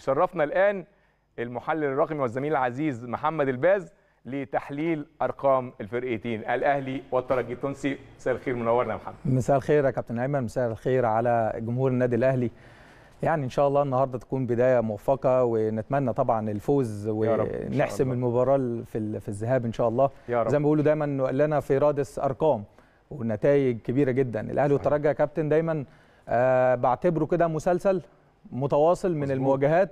شرفنا الآن المحلل الرقمي والزميل العزيز محمد الباز لتحليل ارقام الفرقتين الاهلي والترجي التونسي مساء الخير منورنا يا محمد مساء الخير يا كابتن ايمن مساء الخير على جمهور النادي الاهلي يعني ان شاء الله النهارده تكون بدايه موفقه ونتمنى طبعا الفوز ونحسم المباراه في في الذهاب ان شاء الله يا رب. زي ما بيقولوا دايما لنا في رادس ارقام ونتائج كبيره جدا الاهلي والترجي يا كابتن دايما آه بعتبره كده مسلسل متواصل من مزبوط. المواجهات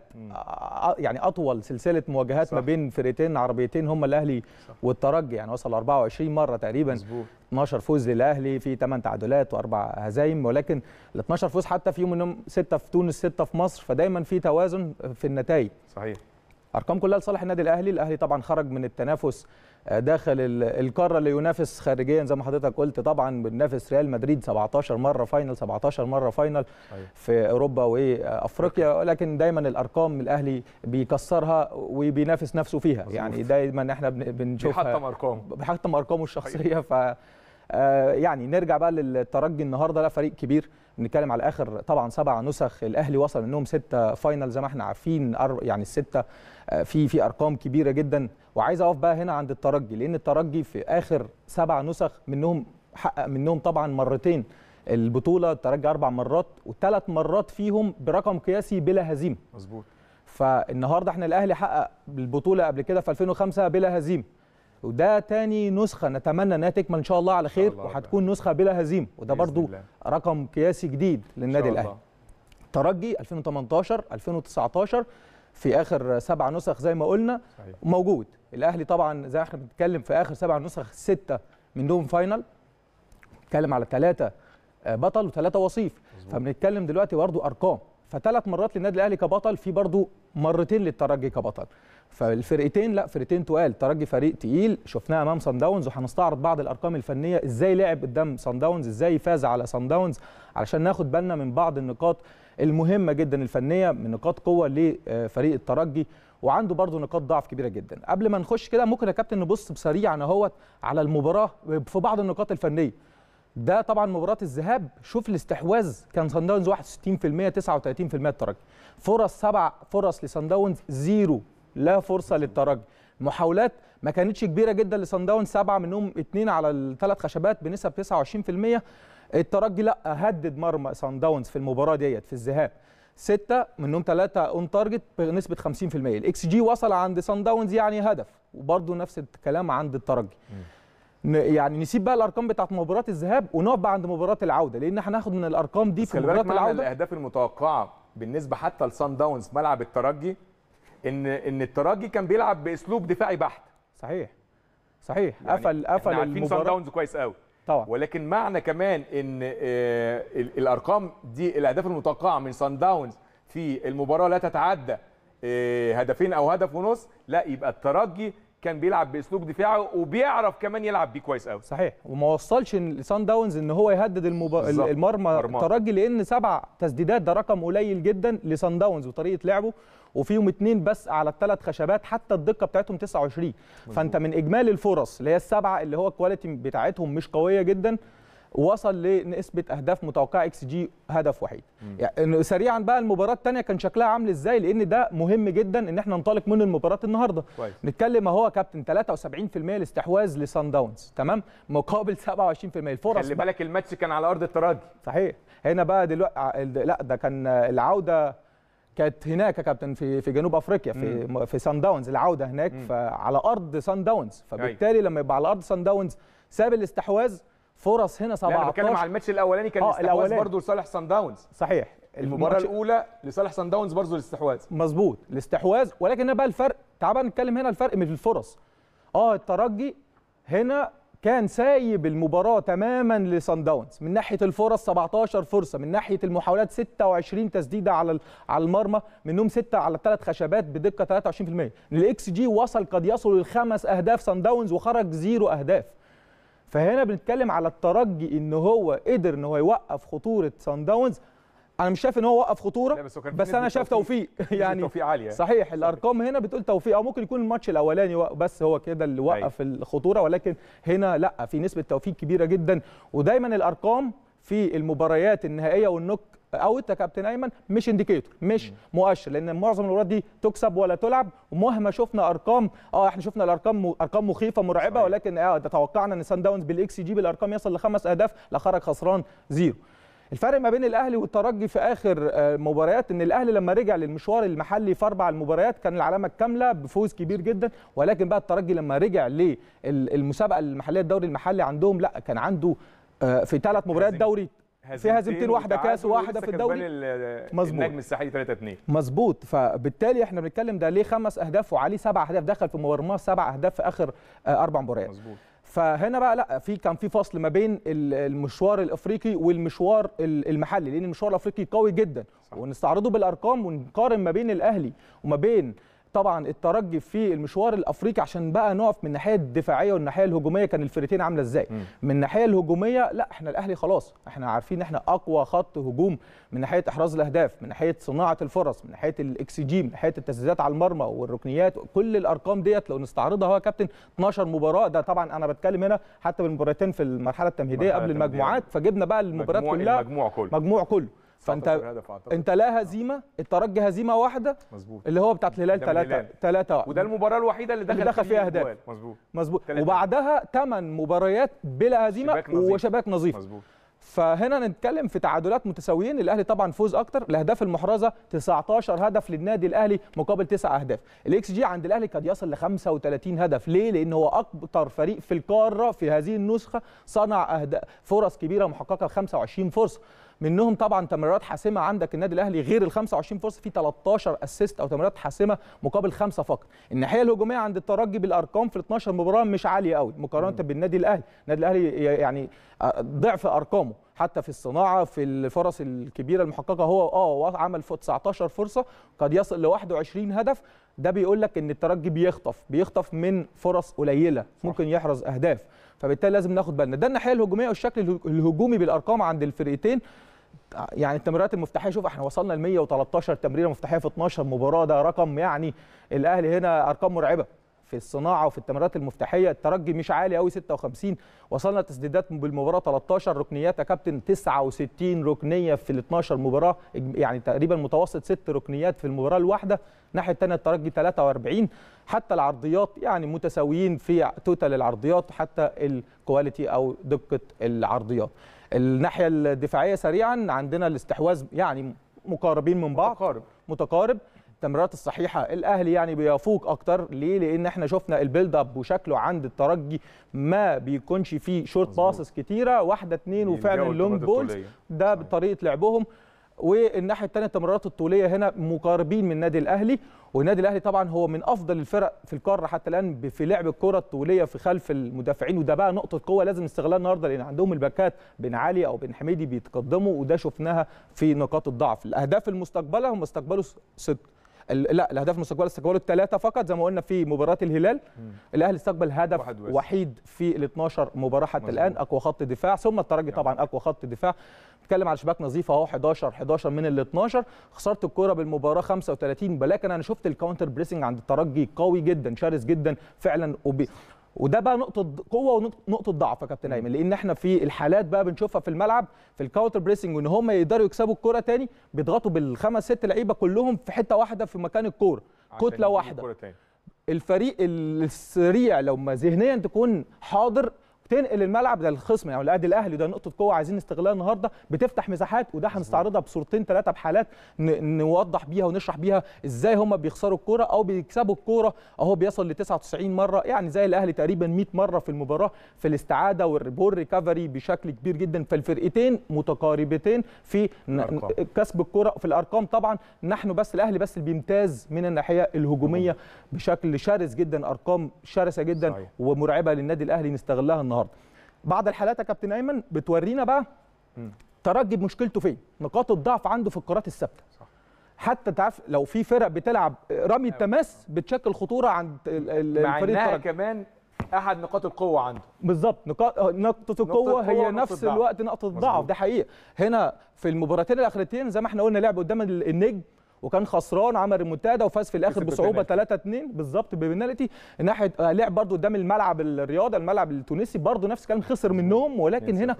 يعني اطول سلسله مواجهات صح. ما بين فرقتين عربيتين هم الاهلي والترجي يعني وصل 24 مره تقريبا مزبوط. 12 فوز للاهلي في 8 تعادلات واربع هزايم ولكن ال 12 فوز حتى في يوم منهم سته في تونس سته في مصر فدايما في توازن في النتائج صحيح ارقام كلها لصالح النادي الاهلي الاهلي طبعا خرج من التنافس آه، داخل القاره اللي ينافس خارجيا زي ما حضرتك قلت طبعا بينافس ريال مدريد 17 مره فاينل 17 مره فاينل أيوة. في اوروبا وافريقيا ولكن دايما الارقام الاهلي بيكسرها وبينافس نفسه فيها يعني دايما احنا بنشوفها بيحطم ارقام بيحطم ارقامه الشخصيه أيوة. ف آه، يعني نرجع بقى للترجي النهارده لا فريق كبير بنتكلم على اخر طبعا سبع نسخ الاهلي وصل منهم سته فاينل زي ما احنا عارفين يعني السته آه، في في ارقام كبيره جدا وعايز اقف بقى هنا عند الترجي لان الترجي في اخر سبع نسخ منهم حقق منهم طبعا مرتين البطوله الترجي اربع مرات وثلاث مرات فيهم برقم قياسي بلا هزيمه مظبوط فالنهارده احنا الاهلي حقق البطوله قبل كده في 2005 بلا هزيمه وده تاني نسخه نتمنى انها تكمل ان شاء الله على خير الله وهتكون نسخه بلا هزيمه وده برضو الله. رقم قياسي جديد للنادي الاهلي ترجي 2018 2019 في اخر سبع نسخ زي ما قلنا صحيح. موجود الاهلي طبعا زي احنا بنتكلم في اخر سبع نسخ سته منهم فاينل بنتكلم على ثلاثه آه، بطل وثلاثه وصيف فبنتكلم دلوقتي برضو ارقام فثلاث مرات للنادي الاهلي كبطل في برضو مرتين للترجي كبطل فالفرقتين لا فرقتين تقال ترجي فريق تقيل شفناه امام سان داونز وهنستعرض بعض الارقام الفنيه ازاي لعب قدام سان داونز ازاي فاز على سان داونز علشان ناخد بالنا من بعض النقاط المهمه جدا الفنيه من نقاط قوه لفريق الترجي وعنده برضه نقاط ضعف كبيره جدا قبل ما نخش كده ممكن يا كابتن نبص انا اهوت على المباراه في بعض النقاط الفنيه ده طبعا مباراه الذهاب شوف الاستحواذ كان سان داونز 61% 39% الترجي فرص سبع فرص لسان داونز زيرو لا فرصه للترجي محاولات ما كانتش كبيره جدا لصن داون سبعه منهم اثنين على الثلاث خشبات بنسب 29% الترجي لا هدد مرمى صن داونز في المباراه ديت في الذهاب سته منهم ثلاثه اون تارجت بنسبه 50% الاكس جي وصل عند صن داونز يعني هدف وبرده نفس الكلام عند الترجي يعني نسيب بقى الارقام بتاعت مباراه الذهاب ونقف بقى عند مباراه العوده لان احنا هناخد من الارقام دي في مباراه العوده الاهداف المتوقعه بالنسبه حتى لصن داونز ملعب الترجي ان ان الترجي كان بيلعب باسلوب دفاعي بحت صحيح صحيح يعني قفل قفل المباراه عارفين سان داونز كويس قوي طبعا ولكن معنى كمان ان آه، الارقام دي الاهداف المتوقعه من سان داونز في المباراه لا تتعدى آه، هدفين او هدف ونص لا يبقى الترجي كان بيلعب باسلوب دفاعي وبيعرف كمان يلعب بيه كويس قوي صحيح وما وصلش سان داونز ان هو يهدد المب... المرمى الترجي لان سبع تسديدات ده رقم قليل جدا لسان داونز وطريقه لعبه وفيهم اثنين بس على الثلاث خشبات حتى الدقه بتاعتهم 29 مزبوط. فانت من اجمالي الفرص اللي هي السبعه اللي هو الكواليتي بتاعتهم مش قويه جدا وصل لنسبه اهداف متوقعه اكس جي هدف وحيد يعني سريعا بقى المباراه الثانيه كان شكلها عامل ازاي لان ده مهم جدا ان احنا ننطلق من المباراه النهارده كويس. نتكلم اهو يا كابتن 73% الاستحواذ لسان داونز تمام مقابل 27% الفرص خلي بالك الماتش كان على ارض الترجي صحيح هنا بقى دلوقتي لا ده كان العوده كانت هناك يا كابتن في في جنوب افريقيا في م. في سان داونز العوده هناك فعلى ارض سان داونز أيوة. فبالتالي لما يبقى على ارض سان داونز ساب الاستحواذ فرص هنا 17 انا بتكلم على الماتش الاولاني كان آه، الاستحواذ برضه لصالح سان داونز صحيح المباراه الاولى لصالح سان داونز برضه الاستحواذ مظبوط الاستحواذ ولكن هنا بقى الفرق تعال بقى نتكلم هنا الفرق من الفرص اه الترجي هنا كان سايب المباراه تماما لسان داونز من ناحيه الفرص 17 فرصه من ناحيه المحاولات 26 تسديده على على المرمى منهم 6 على الثلاث خشبات بدقه 23% الاكس جي وصل قد يصل للخمس اهداف سان داونز وخرج زيرو اهداف فهنا بنتكلم على الترجي ان هو قدر ان هو يوقف خطوره سان داونز انا مش شايف ان هو وقف خطوره بس, بس انا شايف توفيق يعني توفيق عالية. صحيح الارقام هنا بتقول توفيق او ممكن يكون الماتش الاولاني بس هو كده اللي وقف أي. أيوة. الخطوره ولكن هنا لا في نسبه توفيق كبيره جدا ودايما الارقام في المباريات النهائيه والنوك اوت يا كابتن ايمن مش انديكيتور مش مؤشر لان معظم المباريات دي تكسب ولا تلعب ومهما شفنا ارقام اه احنا شفنا الارقام ارقام مخيفه مرعبه ولكن اه توقعنا ان سان داونز بالاكس جي بالارقام يصل لخمس اهداف لا خرج خسران زيرو الفرق ما بين الاهلي والترجي في اخر آه، مباريات ان الاهلي لما رجع للمشوار المحلي في اربع المباريات كان العلامه الكامله بفوز كبير جدا ولكن بقى الترجي لما رجع للمسابقه المحليه الدوري المحلي عندهم لا كان عنده آه، في ثلاث مباريات دوري في هزيمتين واحده كاس وواحده في الدوري مظبوط النجم الساحلي 3 2 مظبوط فبالتالي احنا بنتكلم ده ليه خمس اهداف وعليه سبع اهداف دخل في مباراه سبع اهداف في اخر آه، اربع مباريات مظبوط فهنا بقى لا في كان في فصل ما بين المشوار الافريقي والمشوار المحلي لان المشوار الافريقي قوي جدا صح. ونستعرضه بالارقام ونقارن ما بين الاهلي وما بين طبعا الترجي في المشوار الافريقي عشان بقى نقف من الناحيه الدفاعيه والناحيه الهجوميه كان الفرقتين عامله ازاي من الناحيه الهجوميه لا احنا الاهلي خلاص احنا عارفين احنا اقوى خط هجوم من ناحيه احراز الاهداف من ناحيه صناعه الفرص من ناحيه الاكس جي من ناحيه التسديدات على المرمى والركنيات كل الارقام ديت لو نستعرضها هو كابتن 12 مباراه ده طبعا انا بتكلم هنا حتى بالمباراتين في المرحله التمهيديه قبل المجموعات فجبنا بقى المباريات كلها المجموع كله مجموع كله فانت انت لا هزيمه الترجي هزيمه واحده مظبوط اللي هو بتاعت الهلال 3 3 وده المباراه الوحيده اللي دخل, اللي دخل فيها اهداف مظبوط مظبوط وبعدها ثمان مباريات بلا هزيمه شباك نظيف. وشباك نظيف مظبوط فهنا نتكلم في تعادلات متساويين الاهلي طبعا فوز اكتر الاهداف المحرزه 19 هدف للنادي الاهلي مقابل 9 اهداف الاكس جي عند الاهلي قد يصل ل 35 هدف ليه لان هو اكتر فريق في القاره في هذه النسخه صنع أهداف فرص كبيره محققه 25 فرصه منهم طبعا تمريرات حاسمه عندك النادي الاهلي غير ال 25 فرصه في 13 اسيست او تمريرات حاسمه مقابل خمسه فقط الناحيه الهجوميه عند الترجي بالارقام في 12 مباراه مش عاليه قوي مقارنه بالنادي الاهلي النادي الاهلي يعني آه، ضعف ارقامه حتى في الصناعه في الفرص الكبيره المحققه هو اه عمل 19 فرصه قد يصل ل 21 هدف ده بيقول لك ان الترجي بيخطف بيخطف من فرص قليله ممكن يحرز اهداف فبالتالي لازم ناخد بالنا ده الناحيه الهجوميه والشكل الهجومي بالارقام عند الفرقتين يعني التمريرات المفتاحيه شوف احنا وصلنا ل 113 تمريره مفتاحيه في 12 مباراه ده رقم يعني الاهلي هنا ارقام مرعبه في الصناعه وفي التمريرات المفتاحيه الترجي مش عالي قوي 56 وصلنا تسديدات بالمباراه 13 ركنيات يا كابتن 69 ركنيه في ال 12 مباراه يعني تقريبا متوسط 6 ركنيات في المباراه الواحده الناحيه الثانيه الترجي 43 حتى العرضيات يعني متساويين في توتال العرضيات حتى الكواليتي او دقه العرضيات الناحيه الدفاعيه سريعا عندنا الاستحواذ يعني مقاربين من بعض متقارب متقارب التمريرات الصحيحه الاهلي يعني بيفوق اكتر ليه لان احنا شفنا البيلد اب وشكله عند الترجي ما بيكونش فيه شورت باصص كتيره واحده اتنين وفعلا لونج بولز ده بطريقه لعبهم والناحيه الثانيه التمريرات الطوليه هنا مقاربين من النادي الاهلي والنادي الاهلي طبعا هو من افضل الفرق في القاره حتى الان في لعب الكره الطوليه في خلف المدافعين وده بقى نقطه قوه لازم استغلالها النهارده لان عندهم الباكات بن علي او بن حميدي بيتقدموا وده شفناها في نقاط الضعف الاهداف المستقبله هم استقبلوا لا الاهداف المستقبله استقبلوا الثلاثه فقط زي ما قلنا في مباراه الهلال الاهلي استقبل هدف واحد, وحيد في ال 12 مباراه حتى الان اقوى خط دفاع ثم الترجي طبعا اقوى خط دفاع بتكلم على شباك نظيفه اهو 11 11 من ال 12 خساره الكوره بالمباراه 35 ولكن انا شفت الكاونتر بريسنج عند الترجي قوي جدا شرس جدا فعلا وبي وده بقى نقطه قوه ونقطه ضعف يا كابتن ايمن لان احنا في الحالات بقى بنشوفها في الملعب في الكاونتر بريسنج وان هم يقدروا يكسبوا الكره تاني بيضغطوا بالخمس ست لعيبه كلهم في حته واحده في مكان الكوره كتله واحده الفريق السريع لما ذهنيا تكون حاضر تنقل الملعب للخصم يعني الاهلي الاهلي ده نقطه قوه عايزين نستغلها النهارده بتفتح مساحات وده هنستعرضها بصورتين ثلاثه بحالات نوضح بيها ونشرح بيها ازاي هم بيخسروا الكوره او بيكسبوا الكوره اهو بيصل ل 99 مره يعني زي الاهلي تقريبا 100 مره في المباراه في الاستعاده والريبور ريكفري بشكل كبير جدا فالفرقتين متقاربتين في أرقام. كسب الكوره في الارقام طبعا نحن بس الاهلي بس اللي بيمتاز من الناحيه الهجوميه بشكل شرس جدا ارقام شرسه جدا صحيح. ومرعبه للنادي الاهلي نستغلها النهارده النهارده بعض الحالات يا كابتن ايمن بتورينا بقى ترجي مشكلته فين نقاط الضعف عنده في الكرات الثابته حتى انت عارف لو في فرق بتلعب رمي أيوة. التماس بتشكل خطوره عند الفريق مع كمان احد نقاط القوه عنده بالظبط نقاط آه، نقطه القوه نقطة هي نفس الوقت نقطه الضعف ده حقيقه هنا في المباراتين الاخرتين زي ما احنا قلنا لعب قدام النجم وكان خسران عمل ريمونتادا وفاز في الاخر بصعوبه 3 2 بالظبط ببنالتي ناحيه آه، لعب برده قدام الملعب الرياضه الملعب التونسي برده نفس الكلام خسر منهم ولكن هنا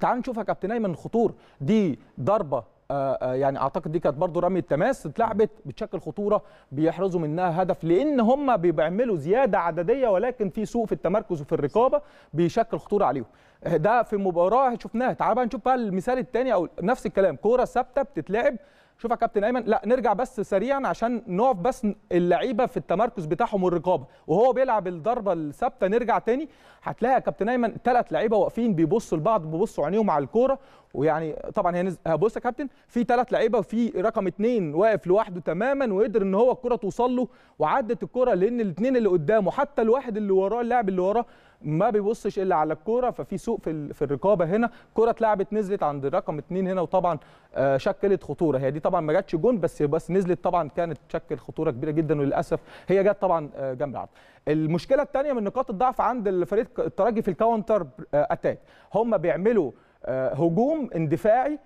تعال نشوفها كابتن ايمن خطور دي ضربه آه، آه، يعني اعتقد دي كانت برضه رمي التماس اتلعبت بتشكل خطوره بيحرزوا منها هدف لان هم بيعملوا زياده عدديه ولكن في سوء في التمركز وفي الرقابه بيشكل خطوره عليهم ده في مباراه شفناها تعال بقى نشوف بقى المثال الثاني او نفس الكلام كوره ثابته بتتلعب شوف يا كابتن ايمن لا نرجع بس سريعا عشان نقف بس اللعيبه في التمركز بتاعهم والرقابه وهو بيلعب الضربه الثابته نرجع تاني هتلاقي يا كابتن ايمن ثلاث لعيبه واقفين بيبصوا لبعض بيبصوا عينيهم على الكوره ويعني طبعا نز... بص يا كابتن في ثلاث لعيبه وفي رقم اثنين واقف لوحده تماما وقدر ان هو الكوره توصل له وعدت الكوره لان الاثنين اللي قدامه حتى الواحد اللي وراه اللاعب اللي وراه ما بيبصش الا على الكوره ففي سوء في, في الرقابه هنا كره اتلعبت نزلت عند الرقم اثنين هنا وطبعا آه، شكلت خطوره هي دي طبعا ما جاتش جون بس بس نزلت طبعا كانت تشكل خطوره كبيره جدا وللاسف هي جت طبعا آه، جنب العرض المشكله الثانيه من نقاط الضعف عند الفريق الترجي في الكاونتر آه، اتاك هم بيعملوا هجوم اندفاعي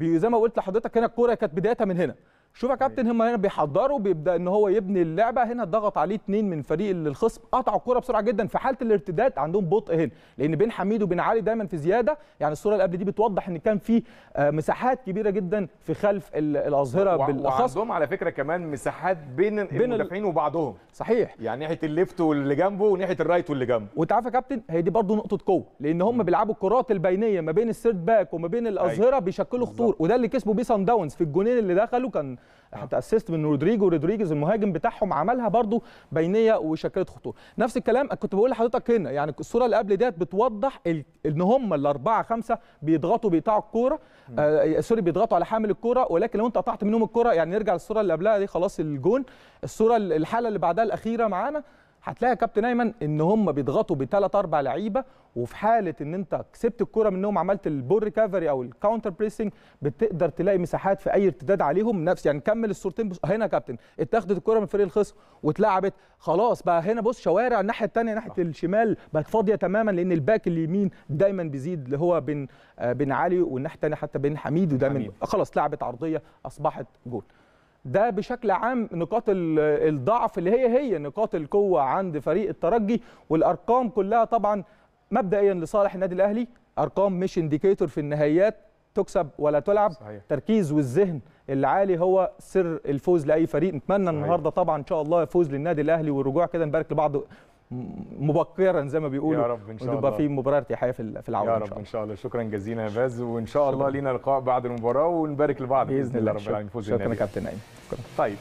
زي ما قلت لحضرتك هنا الكوره كانت بدايتها من هنا شوف يا كابتن هم هنا بيحضروا بيبدا ان هو يبني اللعبه هنا ضغط عليه اثنين من فريق الخصم قطعوا الكوره بسرعه جدا في حاله الارتداد عندهم بطء هنا لان بين حميد وبين علي دايما في زياده يعني الصوره اللي قبل دي بتوضح ان كان في آه، مساحات كبيره جدا في خلف الاظهره بالاخص وعندهم على فكره كمان مساحات بين, بين المدافعين وبعضهم صحيح يعني ناحيه الليفت واللي جنبه وناحيه الرايت واللي جنبه وانت عارف يا كابتن هي دي برضه نقطه قوه لان هم بيلعبوا الكرات البينيه ما بين السيرد باك وما بين أيوة. الاظهره بيشكلوا خطور وده اللي كسبوا بيه سان داونز في الجونين اللي دخلوا كان نعم. حتى اسيست من رودريجو رودريجيز المهاجم بتاعهم عملها برده بينيه وشكلت خطوره نفس الكلام كنت بقول لحضرتك هنا يعني الصوره اللي قبل ديت بتوضح ان هم الاربعه خمسه بيضغطوا بيقطعوا الكوره آه سوري بيضغطوا على حامل الكوره ولكن لو انت قطعت منهم الكوره يعني نرجع للصوره اللي قبلها دي خلاص الجون الصوره الحاله اللي بعدها الاخيره معانا هتلاقي يا كابتن ايمن ان هم بيضغطوا بثلاث اربع لعيبه وفي حاله ان انت كسبت الكره منهم عملت البول ريكفري او الكاونتر بريسنج بتقدر تلاقي مساحات في اي ارتداد عليهم نفس يعني كمل الصورتين بص... هنا يا كابتن اتاخدت الكره من فريق الخصم واتلعبت خلاص بقى هنا بص شوارع الناحيه الثانيه ناحيه الشمال بقت فاضيه تماما لان الباك اليمين دايما بيزيد اللي هو بين آه، بين علي والناحيه الثانيه حتى بين حميد ودايما خلاص لعبت عرضيه اصبحت جول ده بشكل عام نقاط الضعف اللي هي هي نقاط القوه عند فريق الترجي والارقام كلها طبعا مبدئيا لصالح النادي الاهلي ارقام مش انديكيتور في النهائيات تكسب ولا تلعب صحيح. تركيز والذهن العالي هو سر الفوز لاي فريق نتمنى صحيح. النهارده طبعا ان شاء الله فوز للنادي الاهلي والرجوع كده نبارك لبعض مبكرا زي ما بيقولوا يا رب ان شاء الله في مباراه ارتياحيه في في العوده يا رب ان شاء الله شكرا جزيلا يا باز وان شاء الله لينا لقاء بعد المباراه ونبارك لبعض باذن الله رب العالمين فوز شكرا كابتن نايم طيب